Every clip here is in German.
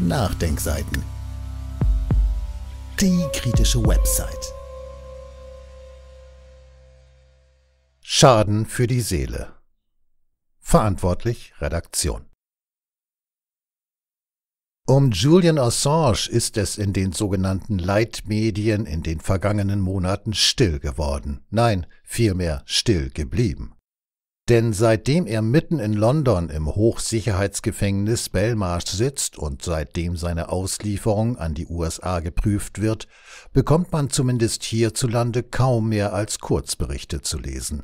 Nachdenkseiten. Die kritische Website. Schaden für die Seele. Verantwortlich Redaktion. Um Julian Assange ist es in den sogenannten Leitmedien in den vergangenen Monaten still geworden. Nein, vielmehr still geblieben. Denn seitdem er mitten in London im Hochsicherheitsgefängnis Belmarsh sitzt und seitdem seine Auslieferung an die USA geprüft wird, bekommt man zumindest hierzulande kaum mehr als Kurzberichte zu lesen.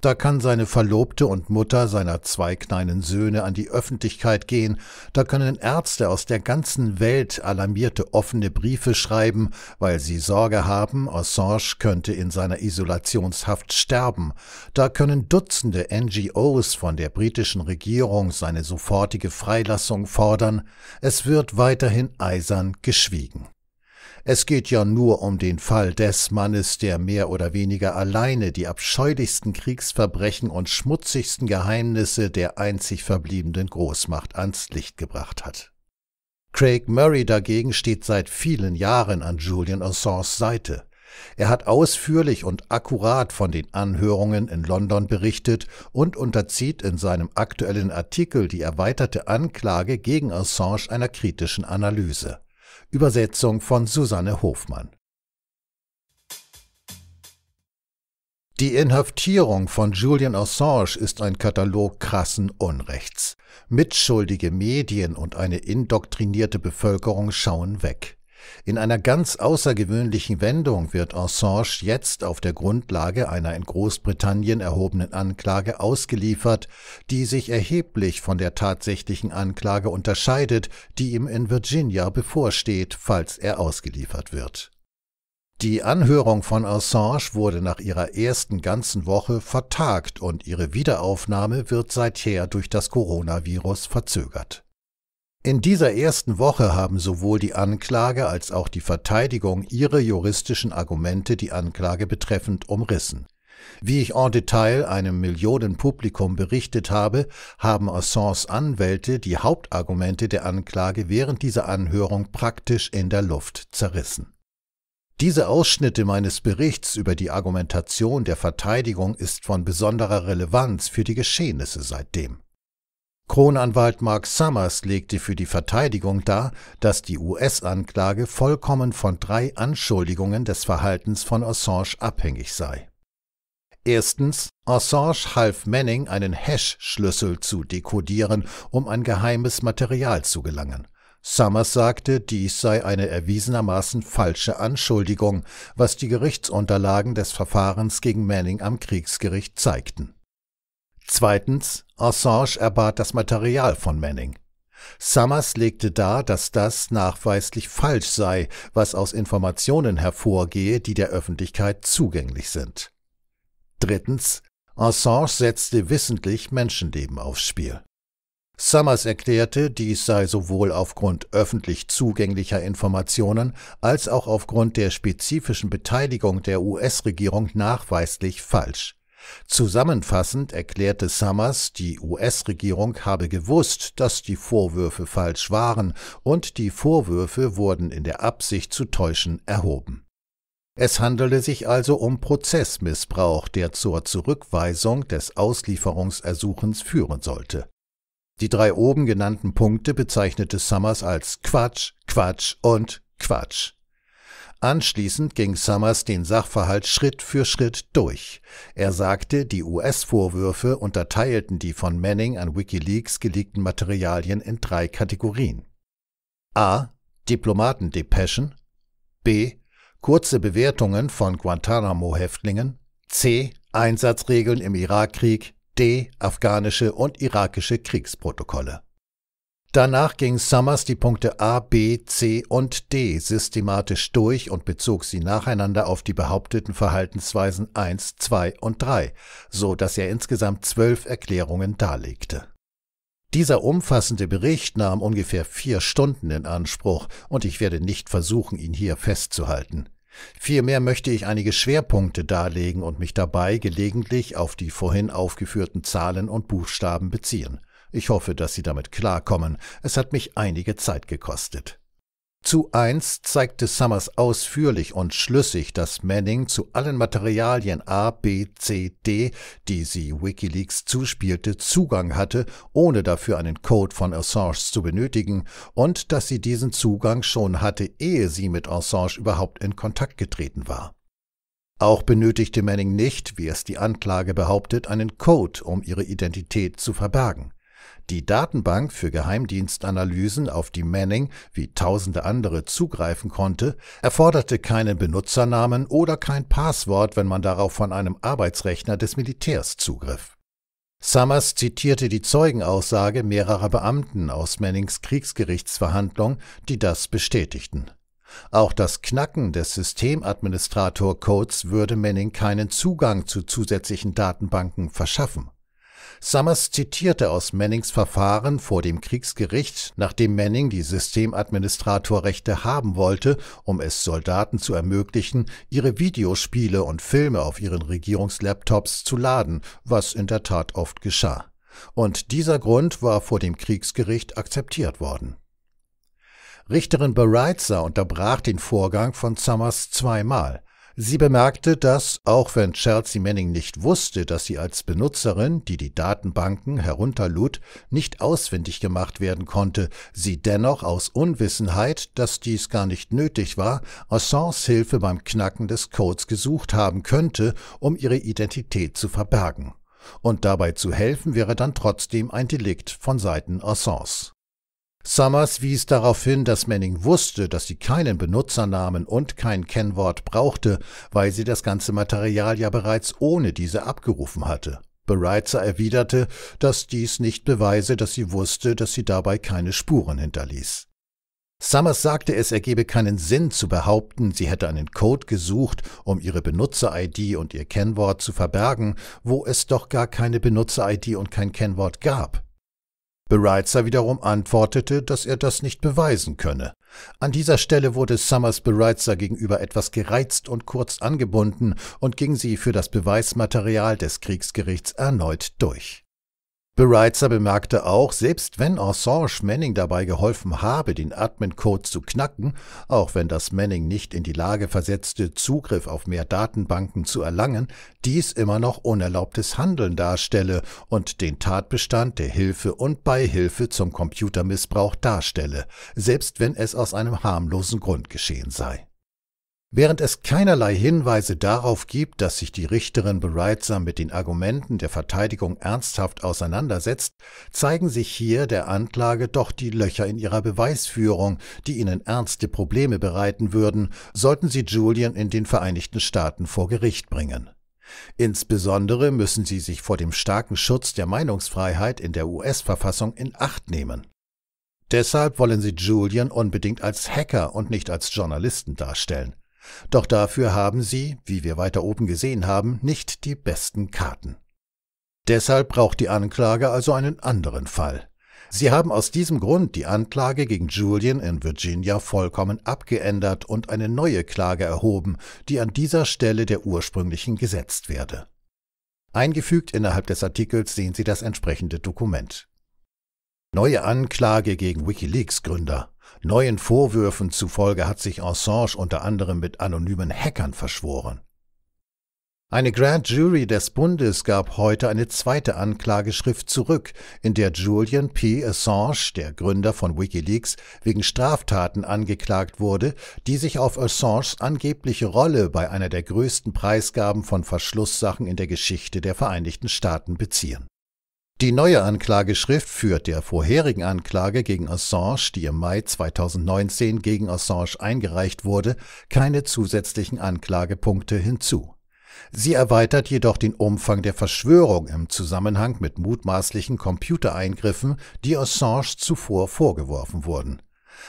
Da kann seine Verlobte und Mutter seiner zwei kleinen Söhne an die Öffentlichkeit gehen, da können Ärzte aus der ganzen Welt alarmierte offene Briefe schreiben, weil sie Sorge haben, Assange könnte in seiner Isolationshaft sterben, da können Dutzende NGOs von der britischen Regierung seine sofortige Freilassung fordern, es wird weiterhin eisern geschwiegen. Es geht ja nur um den Fall des Mannes, der mehr oder weniger alleine die abscheulichsten Kriegsverbrechen und schmutzigsten Geheimnisse der einzig verbliebenen Großmacht ans Licht gebracht hat. Craig Murray dagegen steht seit vielen Jahren an Julian Assange's Seite. Er hat ausführlich und akkurat von den Anhörungen in London berichtet und unterzieht in seinem aktuellen Artikel die erweiterte Anklage gegen Assange einer kritischen Analyse. Übersetzung von Susanne Hofmann. Die Inhaftierung von Julian Assange ist ein Katalog krassen Unrechts. Mitschuldige Medien und eine indoktrinierte Bevölkerung schauen weg. In einer ganz außergewöhnlichen Wendung wird Assange jetzt auf der Grundlage einer in Großbritannien erhobenen Anklage ausgeliefert, die sich erheblich von der tatsächlichen Anklage unterscheidet, die ihm in Virginia bevorsteht, falls er ausgeliefert wird. Die Anhörung von Assange wurde nach ihrer ersten ganzen Woche vertagt und ihre Wiederaufnahme wird seither durch das Coronavirus verzögert. In dieser ersten Woche haben sowohl die Anklage als auch die Verteidigung ihre juristischen Argumente die Anklage betreffend umrissen. Wie ich en Detail einem Millionenpublikum berichtet habe, haben Assange's Anwälte die Hauptargumente der Anklage während dieser Anhörung praktisch in der Luft zerrissen. Diese Ausschnitte meines Berichts über die Argumentation der Verteidigung ist von besonderer Relevanz für die Geschehnisse seitdem. Kronanwalt Mark Summers legte für die Verteidigung dar, dass die US-Anklage vollkommen von drei Anschuldigungen des Verhaltens von Assange abhängig sei. Erstens, Assange half Manning, einen Hash-Schlüssel zu dekodieren, um an geheimes Material zu gelangen. Summers sagte, dies sei eine erwiesenermaßen falsche Anschuldigung, was die Gerichtsunterlagen des Verfahrens gegen Manning am Kriegsgericht zeigten. Zweitens, Assange erbat das Material von Manning. Summers legte dar, dass das nachweislich falsch sei, was aus Informationen hervorgehe, die der Öffentlichkeit zugänglich sind. Drittens, Assange setzte wissentlich Menschenleben aufs Spiel. Summers erklärte, dies sei sowohl aufgrund öffentlich zugänglicher Informationen als auch aufgrund der spezifischen Beteiligung der US-Regierung nachweislich falsch. Zusammenfassend erklärte Summers, die US-Regierung habe gewusst, dass die Vorwürfe falsch waren und die Vorwürfe wurden in der Absicht zu täuschen erhoben. Es handelte sich also um Prozessmissbrauch, der zur Zurückweisung des Auslieferungsersuchens führen sollte. Die drei oben genannten Punkte bezeichnete Summers als Quatsch, Quatsch und Quatsch. Anschließend ging Summers den Sachverhalt Schritt für Schritt durch. Er sagte, die US-Vorwürfe unterteilten die von Manning an Wikileaks gelegten Materialien in drei Kategorien. A. Diplomatendepeschen. B. Kurze Bewertungen von Guantanamo-Häftlingen. C. Einsatzregeln im Irakkrieg. D. Afghanische und irakische Kriegsprotokolle. Danach ging Summers die Punkte A, B, C und D systematisch durch und bezog sie nacheinander auf die behaupteten Verhaltensweisen 1, 2 und 3, so dass er insgesamt zwölf Erklärungen darlegte. Dieser umfassende Bericht nahm ungefähr vier Stunden in Anspruch und ich werde nicht versuchen, ihn hier festzuhalten. Vielmehr möchte ich einige Schwerpunkte darlegen und mich dabei gelegentlich auf die vorhin aufgeführten Zahlen und Buchstaben beziehen. Ich hoffe, dass Sie damit klarkommen. Es hat mich einige Zeit gekostet. Zu eins zeigte Summers ausführlich und schlüssig, dass Manning zu allen Materialien A, B, C, D, die sie Wikileaks zuspielte, Zugang hatte, ohne dafür einen Code von Assange zu benötigen, und dass sie diesen Zugang schon hatte, ehe sie mit Assange überhaupt in Kontakt getreten war. Auch benötigte Manning nicht, wie es die Anklage behauptet, einen Code, um ihre Identität zu verbergen. Die Datenbank für Geheimdienstanalysen, auf die Manning wie tausende andere zugreifen konnte, erforderte keinen Benutzernamen oder kein Passwort, wenn man darauf von einem Arbeitsrechner des Militärs zugriff. Summers zitierte die Zeugenaussage mehrerer Beamten aus Mannings Kriegsgerichtsverhandlung, die das bestätigten. Auch das Knacken des Systemadministrator-Codes würde Manning keinen Zugang zu zusätzlichen Datenbanken verschaffen. Summers zitierte aus Mannings Verfahren vor dem Kriegsgericht, nachdem Manning die Systemadministratorrechte haben wollte, um es Soldaten zu ermöglichen, ihre Videospiele und Filme auf ihren Regierungslaptops zu laden, was in der Tat oft geschah. Und dieser Grund war vor dem Kriegsgericht akzeptiert worden. Richterin Bereitzer unterbrach den Vorgang von Summers zweimal. Sie bemerkte, dass, auch wenn Chelsea Manning nicht wusste, dass sie als Benutzerin, die die Datenbanken herunterlud, nicht auswendig gemacht werden konnte, sie dennoch aus Unwissenheit, dass dies gar nicht nötig war, Assange Hilfe beim Knacken des Codes gesucht haben könnte, um ihre Identität zu verbergen. Und dabei zu helfen wäre dann trotzdem ein Delikt von Seiten Assange. Summers wies darauf hin, dass Manning wusste, dass sie keinen Benutzernamen und kein Kennwort brauchte, weil sie das ganze Material ja bereits ohne diese abgerufen hatte. Bereitzer erwiderte, dass dies nicht beweise, dass sie wusste, dass sie dabei keine Spuren hinterließ. Summers sagte, es ergebe keinen Sinn zu behaupten, sie hätte einen Code gesucht, um ihre Benutzer-ID und ihr Kennwort zu verbergen, wo es doch gar keine Benutzer-ID und kein Kennwort gab. Bereitzer wiederum antwortete, dass er das nicht beweisen könne. An dieser Stelle wurde Summers Bereitzer gegenüber etwas gereizt und kurz angebunden und ging sie für das Beweismaterial des Kriegsgerichts erneut durch. Bereitzer bemerkte auch, selbst wenn Assange Manning dabei geholfen habe, den Admin-Code zu knacken, auch wenn das Manning nicht in die Lage versetzte, Zugriff auf mehr Datenbanken zu erlangen, dies immer noch unerlaubtes Handeln darstelle und den Tatbestand der Hilfe und Beihilfe zum Computermissbrauch darstelle, selbst wenn es aus einem harmlosen Grund geschehen sei. Während es keinerlei Hinweise darauf gibt, dass sich die Richterin bereitsam mit den Argumenten der Verteidigung ernsthaft auseinandersetzt, zeigen sich hier der Anklage doch die Löcher in ihrer Beweisführung, die ihnen ernste Probleme bereiten würden, sollten sie Julian in den Vereinigten Staaten vor Gericht bringen. Insbesondere müssen sie sich vor dem starken Schutz der Meinungsfreiheit in der US-Verfassung in Acht nehmen. Deshalb wollen sie Julian unbedingt als Hacker und nicht als Journalisten darstellen. Doch dafür haben sie, wie wir weiter oben gesehen haben, nicht die besten Karten. Deshalb braucht die Anklage also einen anderen Fall. Sie haben aus diesem Grund die Anklage gegen Julian in Virginia vollkommen abgeändert und eine neue Klage erhoben, die an dieser Stelle der ursprünglichen gesetzt werde. Eingefügt innerhalb des Artikels sehen Sie das entsprechende Dokument. Neue Anklage gegen Wikileaks-Gründer. Neuen Vorwürfen zufolge hat sich Assange unter anderem mit anonymen Hackern verschworen. Eine Grand Jury des Bundes gab heute eine zweite Anklageschrift zurück, in der Julian P. Assange, der Gründer von Wikileaks, wegen Straftaten angeklagt wurde, die sich auf Assanges angebliche Rolle bei einer der größten Preisgaben von Verschlusssachen in der Geschichte der Vereinigten Staaten beziehen. Die neue Anklageschrift führt der vorherigen Anklage gegen Assange, die im Mai 2019 gegen Assange eingereicht wurde, keine zusätzlichen Anklagepunkte hinzu. Sie erweitert jedoch den Umfang der Verschwörung im Zusammenhang mit mutmaßlichen Computereingriffen, die Assange zuvor vorgeworfen wurden.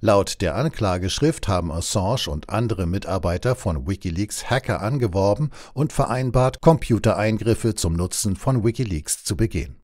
Laut der Anklageschrift haben Assange und andere Mitarbeiter von Wikileaks Hacker angeworben und vereinbart, Computereingriffe zum Nutzen von Wikileaks zu begehen.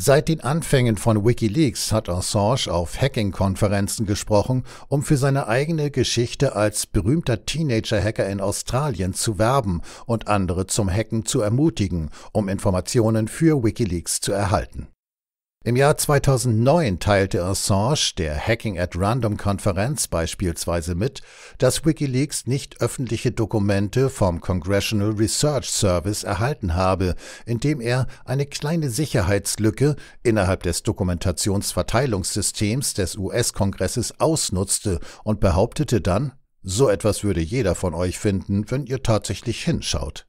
Seit den Anfängen von Wikileaks hat Assange auf Hacking-Konferenzen gesprochen, um für seine eigene Geschichte als berühmter Teenager-Hacker in Australien zu werben und andere zum Hacken zu ermutigen, um Informationen für Wikileaks zu erhalten. Im Jahr 2009 teilte Assange der Hacking at Random Konferenz beispielsweise mit, dass Wikileaks nicht öffentliche Dokumente vom Congressional Research Service erhalten habe, indem er eine kleine Sicherheitslücke innerhalb des Dokumentationsverteilungssystems des US-Kongresses ausnutzte und behauptete dann, so etwas würde jeder von euch finden, wenn ihr tatsächlich hinschaut.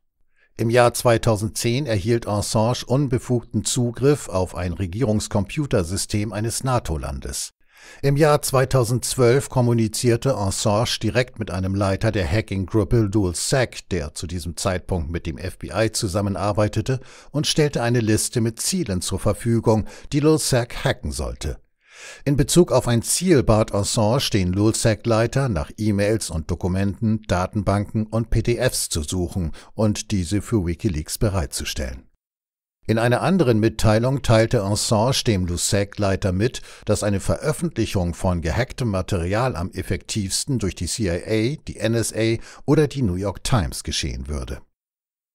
Im Jahr 2010 erhielt Assange unbefugten Zugriff auf ein Regierungskomputersystem eines NATO-Landes. Im Jahr 2012 kommunizierte Assange direkt mit einem Leiter der Hacking-Gruppe DualSec, der zu diesem Zeitpunkt mit dem FBI zusammenarbeitete, und stellte eine Liste mit Zielen zur Verfügung, die DualSec hacken sollte. In Bezug auf ein Ziel Bart Ensemble stehen Lulzsec-Leiter nach E-Mails und Dokumenten, Datenbanken und PDFs zu suchen und diese für Wikileaks bereitzustellen. In einer anderen Mitteilung teilte Assange dem LUSAC-Leiter mit, dass eine Veröffentlichung von gehacktem Material am effektivsten durch die CIA, die NSA oder die New York Times geschehen würde.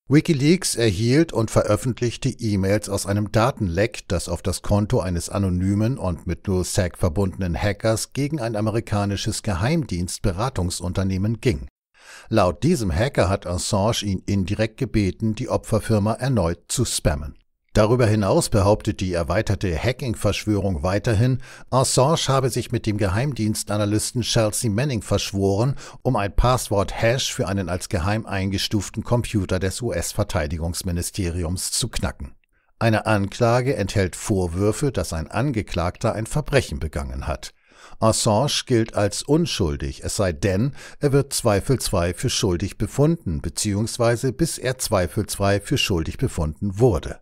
Wikileaks erhielt und veröffentlichte E-Mails aus einem Datenleck, das auf das Konto eines anonymen und mit NullSec verbundenen Hackers gegen ein amerikanisches Geheimdienstberatungsunternehmen ging. Laut diesem Hacker hat Assange ihn indirekt gebeten, die Opferfirma erneut zu spammen Darüber hinaus behauptet die erweiterte Hacking-Verschwörung weiterhin, Assange habe sich mit dem Geheimdienstanalysten Chelsea Manning verschworen, um ein Passwort-Hash für einen als geheim eingestuften Computer des US-Verteidigungsministeriums zu knacken. Eine Anklage enthält Vorwürfe, dass ein Angeklagter ein Verbrechen begangen hat. Assange gilt als unschuldig, es sei denn, er wird zweifelsfrei für schuldig befunden, beziehungsweise bis er zweifelsfrei für schuldig befunden wurde.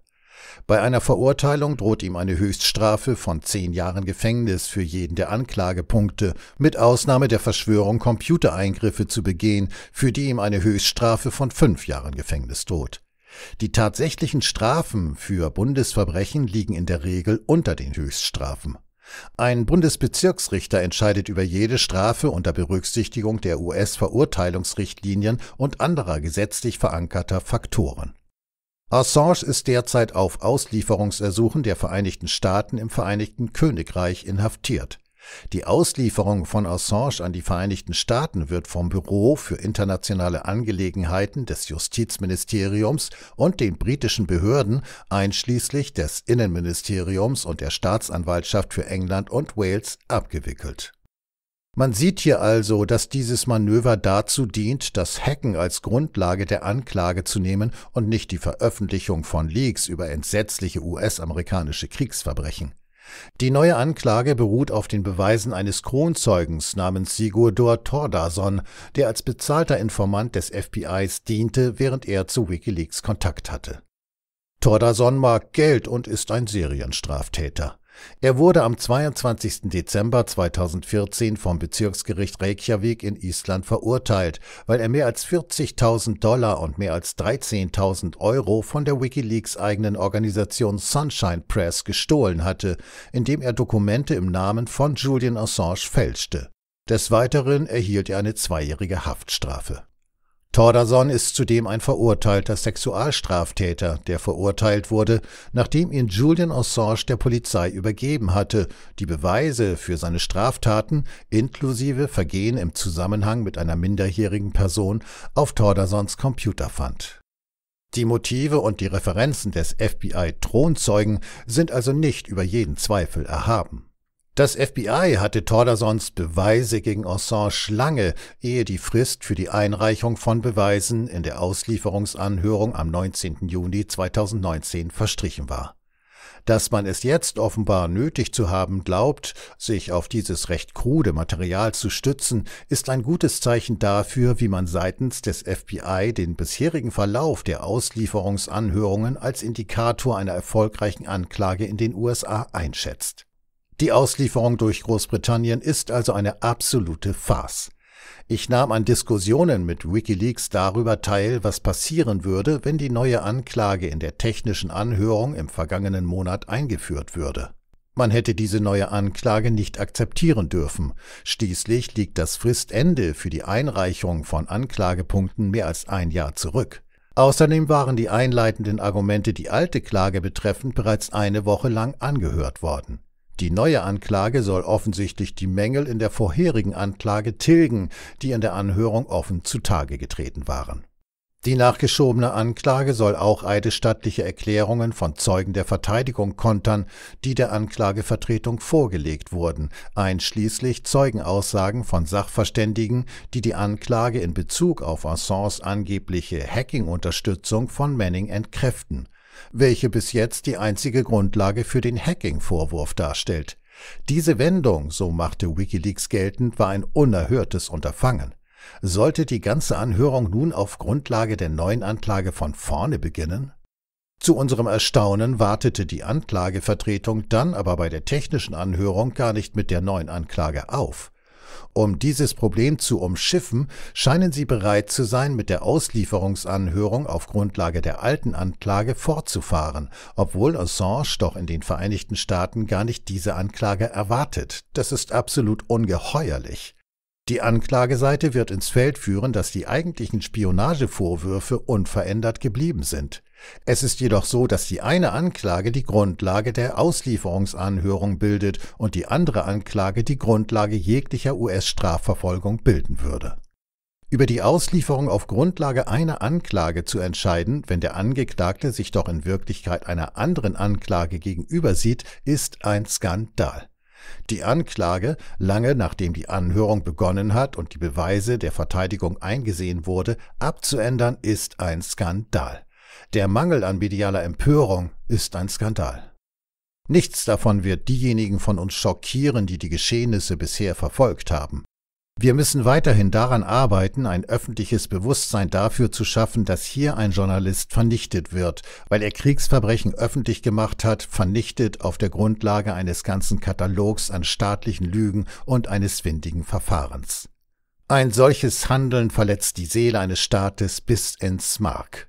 Bei einer Verurteilung droht ihm eine Höchststrafe von zehn Jahren Gefängnis für jeden der Anklagepunkte, mit Ausnahme der Verschwörung, Computereingriffe zu begehen, für die ihm eine Höchststrafe von fünf Jahren Gefängnis droht. Die tatsächlichen Strafen für Bundesverbrechen liegen in der Regel unter den Höchststrafen. Ein Bundesbezirksrichter entscheidet über jede Strafe unter Berücksichtigung der US-Verurteilungsrichtlinien und anderer gesetzlich verankerter Faktoren. Assange ist derzeit auf Auslieferungsersuchen der Vereinigten Staaten im Vereinigten Königreich inhaftiert. Die Auslieferung von Assange an die Vereinigten Staaten wird vom Büro für internationale Angelegenheiten des Justizministeriums und den britischen Behörden einschließlich des Innenministeriums und der Staatsanwaltschaft für England und Wales abgewickelt man sieht hier also, dass dieses Manöver dazu dient, das Hacken als Grundlage der Anklage zu nehmen und nicht die Veröffentlichung von Leaks über entsetzliche US-amerikanische Kriegsverbrechen. Die neue Anklage beruht auf den Beweisen eines Kronzeugens namens Sigurdor Tordason, der als bezahlter Informant des FBIs diente, während er zu Wikileaks Kontakt hatte. Tordason mag Geld und ist ein Serienstraftäter. Er wurde am 22. Dezember 2014 vom Bezirksgericht Reykjavik in Island verurteilt, weil er mehr als 40.000 Dollar und mehr als 13.000 Euro von der Wikileaks eigenen Organisation Sunshine Press gestohlen hatte, indem er Dokumente im Namen von Julian Assange fälschte. Des Weiteren erhielt er eine zweijährige Haftstrafe. Tordason ist zudem ein verurteilter Sexualstraftäter, der verurteilt wurde, nachdem ihn Julian Assange der Polizei übergeben hatte, die Beweise für seine Straftaten inklusive Vergehen im Zusammenhang mit einer minderjährigen Person auf Tordasons Computer fand. Die Motive und die Referenzen des FBI-Thronzeugen sind also nicht über jeden Zweifel erhaben. Das FBI hatte Tordasons Beweise gegen Assange lange, ehe die Frist für die Einreichung von Beweisen in der Auslieferungsanhörung am 19. Juni 2019 verstrichen war. Dass man es jetzt offenbar nötig zu haben glaubt, sich auf dieses recht krude Material zu stützen, ist ein gutes Zeichen dafür, wie man seitens des FBI den bisherigen Verlauf der Auslieferungsanhörungen als Indikator einer erfolgreichen Anklage in den USA einschätzt. Die Auslieferung durch Großbritannien ist also eine absolute Farce. Ich nahm an Diskussionen mit Wikileaks darüber teil, was passieren würde, wenn die neue Anklage in der technischen Anhörung im vergangenen Monat eingeführt würde. Man hätte diese neue Anklage nicht akzeptieren dürfen. Schließlich liegt das Fristende für die Einreichung von Anklagepunkten mehr als ein Jahr zurück. Außerdem waren die einleitenden Argumente, die alte Klage betreffend, bereits eine Woche lang angehört worden. Die neue Anklage soll offensichtlich die Mängel in der vorherigen Anklage tilgen, die in der Anhörung offen zutage getreten waren. Die nachgeschobene Anklage soll auch eidesstattliche Erklärungen von Zeugen der Verteidigung kontern, die der Anklagevertretung vorgelegt wurden, einschließlich Zeugenaussagen von Sachverständigen, die die Anklage in Bezug auf Ensembles angebliche Hacking-Unterstützung von Manning entkräften – welche bis jetzt die einzige Grundlage für den Hacking-Vorwurf darstellt. Diese Wendung, so machte Wikileaks geltend, war ein unerhörtes Unterfangen. Sollte die ganze Anhörung nun auf Grundlage der neuen Anklage von vorne beginnen? Zu unserem Erstaunen wartete die Anklagevertretung dann aber bei der technischen Anhörung gar nicht mit der neuen Anklage auf. Um dieses Problem zu umschiffen, scheinen sie bereit zu sein, mit der Auslieferungsanhörung auf Grundlage der alten Anklage fortzufahren, obwohl Assange doch in den Vereinigten Staaten gar nicht diese Anklage erwartet. Das ist absolut ungeheuerlich. Die Anklageseite wird ins Feld führen, dass die eigentlichen Spionagevorwürfe unverändert geblieben sind. Es ist jedoch so, dass die eine Anklage die Grundlage der Auslieferungsanhörung bildet und die andere Anklage die Grundlage jeglicher US-Strafverfolgung bilden würde. Über die Auslieferung auf Grundlage einer Anklage zu entscheiden, wenn der Angeklagte sich doch in Wirklichkeit einer anderen Anklage gegenübersieht, ist ein Skandal. Die Anklage, lange nachdem die Anhörung begonnen hat und die Beweise der Verteidigung eingesehen wurde, abzuändern, ist ein Skandal. Der Mangel an medialer Empörung ist ein Skandal. Nichts davon wird diejenigen von uns schockieren, die die Geschehnisse bisher verfolgt haben. Wir müssen weiterhin daran arbeiten, ein öffentliches Bewusstsein dafür zu schaffen, dass hier ein Journalist vernichtet wird, weil er Kriegsverbrechen öffentlich gemacht hat, vernichtet auf der Grundlage eines ganzen Katalogs an staatlichen Lügen und eines windigen Verfahrens. Ein solches Handeln verletzt die Seele eines Staates bis ins Mark.